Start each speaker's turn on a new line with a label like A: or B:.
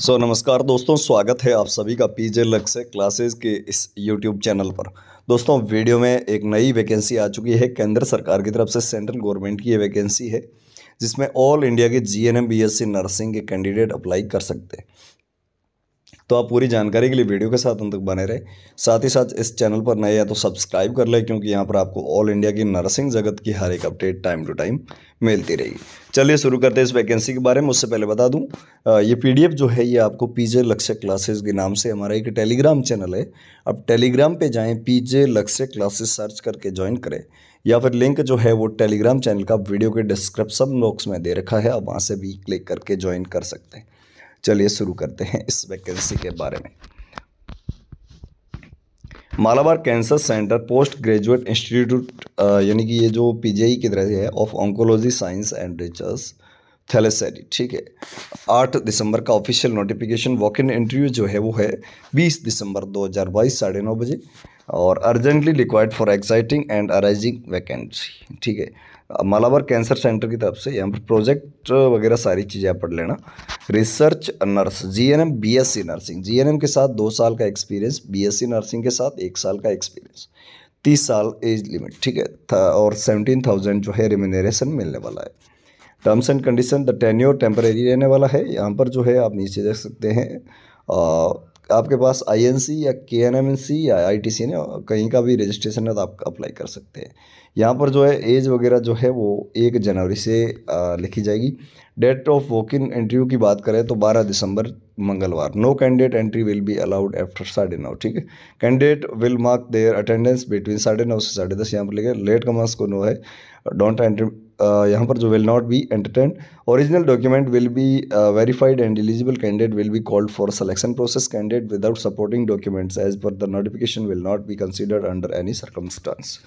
A: सो so, नमस्कार दोस्तों स्वागत है आप सभी का पीजे जे लक्ष्य क्लासेस के इस यूट्यूब चैनल पर दोस्तों वीडियो में एक नई वैकेंसी आ चुकी है केंद्र सरकार की तरफ से सेंट्रल गवर्नमेंट की ये वैकेंसी है जिसमें ऑल इंडिया के G N M B S C nursing के कैंडिडेट अप्लाई कर सकते हैं तो आप पूरी जानकारी के लिए वीडियो के साथ अंत तक बने रहे साथ ही साथ इस चैनल पर नए हैं तो सब्सक्राइब कर लें क्योंकि यहाँ पर आपको ऑल इंडिया की नर्सिंग जगत की हर एक अपडेट टाइम टू टाइम मिलती रहेगी चलिए शुरू करते हैं इस वैकेंसी के बारे में उससे पहले बता दूँ ये पीडीएफ जो है ये आपको पीजे लक्ष्य क्लासेस के नाम से हमारा एक टेलीग्राम चैनल है आप टेलीग्राम पर जाएँ पी लक्ष्य क्लासेस सर्च करके ज्वाइन करें या फिर लिंक जो है वो टेलीग्राम चैनल का वीडियो के डिस्क्रिप्सन बॉक्स में दे रखा है आप वहाँ से भी क्लिक करके ज्वाइन कर सकते हैं चलिए शुरू करते हैं इस वैकेंसी के बारे में Malabar cancer centre post graduate institute यानी कि ये जो पीजीआई की तरह है of oncology science and research Thalassery ठीक है आठ दिसंबर का official notification walk in interview जो है वो है बीस दिसंबर दो हज़ार बाईस साढ़े नौ बजे और urgently required for exciting and arising vacancy ठीक है मालाबार कैंसर सेंटर की तरफ से यहाँ पर प्रोजेक्ट वगैरह सारी चीज़ें आप पढ़ लेना research nurse G N M B S C nursing G N M के साथ दो साल का experience B S C nursing के साथ एक साल का एक्सपीरियंस तीस साल एज लिमिट ठीक है और सेवनटीन थाउजेंड जो है रिमिनेशन मिलने वाला है terms and condition the tenure temporary रहने वाला है यहाँ पर जो है आप नीचे देख सकते हैं आ, आपके पास आईएनसी या के एन एन एम सी या आई टी सी ने कहीं का भी रजिस्ट्रेशन है तो आप अप्लाई कर सकते हैं यहाँ पर जो है एज वगैरह जो है वो एक जनवरी से आ, लिखी जाएगी date of walk in interview की बात करें तो 12 दिसंबर मंगलवार no candidate entry will be allowed after साढ़े नौ ठीक है candidate will mark their attendance between साढ़े नौ से साढ़े दस यहाँ पर लिखे लेट कमर्स को नो है डोंट एंट्री यहाँ पर जो will not be entertain original document will be verified and eligible candidate will be called for selection process candidate without supporting documents as per the notification will not be considered under any circumstance